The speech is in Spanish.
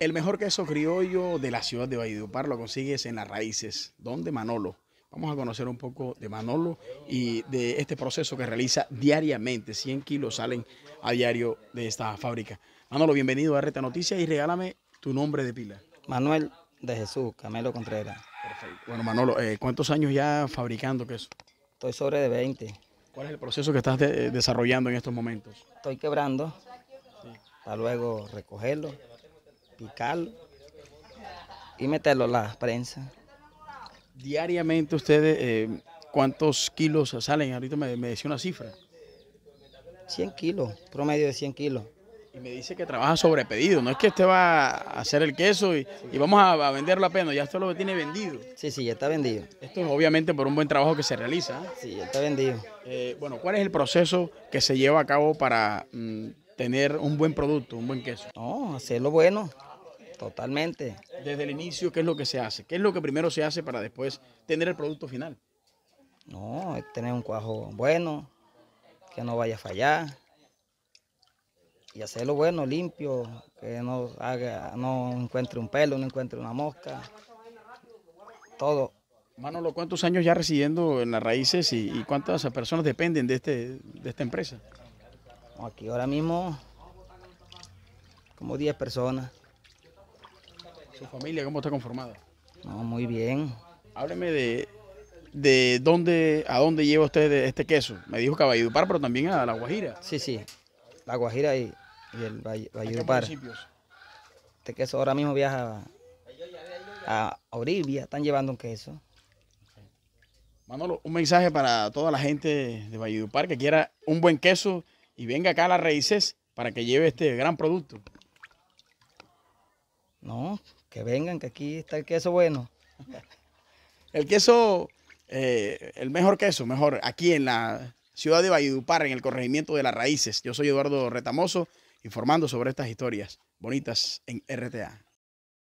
El mejor queso criollo de la ciudad de Valledupar lo consigues en las raíces, ¿Dónde Manolo. Vamos a conocer un poco de Manolo y de este proceso que realiza diariamente. 100 kilos salen a diario de esta fábrica. Manolo, bienvenido a Reta Noticias y regálame tu nombre de pila. Manuel de Jesús, Camelo Contreras. Perfecto. Bueno, Manolo, eh, ¿cuántos años ya fabricando queso? Estoy sobre de 20. ¿Cuál es el proceso que estás eh, desarrollando en estos momentos? Estoy quebrando, para luego recogerlo picarlo y meterlo a la prensa. Diariamente ustedes, eh, ¿cuántos kilos salen? Ahorita me, decía una cifra. 100 kilos, promedio de 100 kilos. Y me dice que trabaja sobre pedido, no es que usted va a hacer el queso y, y vamos a, a, venderlo ya esto lo tiene vendido. Sí, sí, ya está vendido. Esto es obviamente por un buen trabajo que se realiza. Sí, ya está vendido. Eh, bueno, ¿cuál es el proceso que se lleva a cabo para mm, tener un buen producto, un buen queso? No, hacerlo bueno, Totalmente. Desde el inicio, ¿qué es lo que se hace? ¿Qué es lo que primero se hace para después tener el producto final? No, es tener un cuajo bueno, que no vaya a fallar. Y hacerlo bueno, limpio, que no haga, no encuentre un pelo, no encuentre una mosca. Todo. Manolo, ¿cuántos años ya residiendo en las raíces y, cuántas personas dependen de, este, de esta empresa? Aquí ahora mismo como 10 personas. ¿Su familia cómo está conformada? No, muy bien. Hábleme de, de dónde, a dónde lleva usted este queso. Me dijo que a Valledupar, pero también a La Guajira. Sí, sí. La Guajira y, el Valledupar. Este queso ahora mismo viaja a, a están llevando un queso. Manolo, un mensaje para toda la gente de Valledupar que quiera un buen queso y venga acá a las raíces para que lleve este gran producto. No, que vengan, que aquí está el queso bueno. el queso, eh, el mejor queso, mejor, aquí en la ciudad de Valledupar, en el corregimiento de las raíces. Yo soy Eduardo Retamoso, informando sobre estas historias bonitas en RTA.